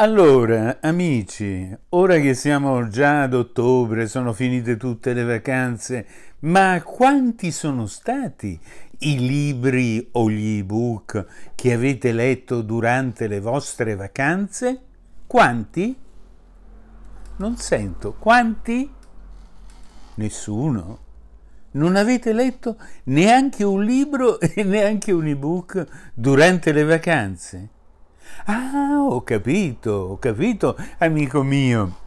Allora, amici, ora che siamo già ad ottobre, sono finite tutte le vacanze, ma quanti sono stati i libri o gli ebook che avete letto durante le vostre vacanze? Quanti? Non sento. Quanti? Nessuno. Non avete letto neanche un libro e neanche un ebook durante le vacanze? Ah, ho capito, ho capito, amico mio.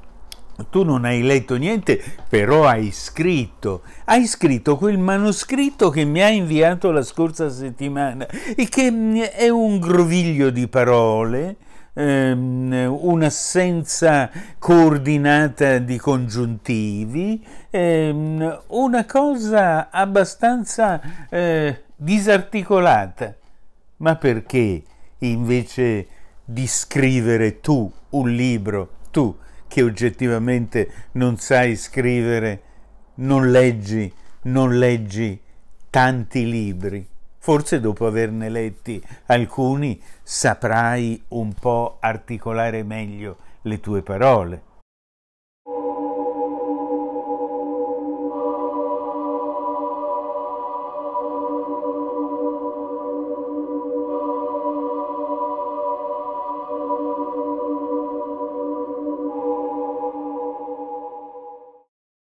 Tu non hai letto niente, però hai scritto. Hai scritto quel manoscritto che mi hai inviato la scorsa settimana e che mm, è un groviglio di parole, ehm, un'assenza coordinata di congiuntivi, ehm, una cosa abbastanza eh, disarticolata. Ma perché? invece di scrivere tu un libro, tu che oggettivamente non sai scrivere, non leggi, non leggi tanti libri. Forse dopo averne letti alcuni saprai un po' articolare meglio le tue parole.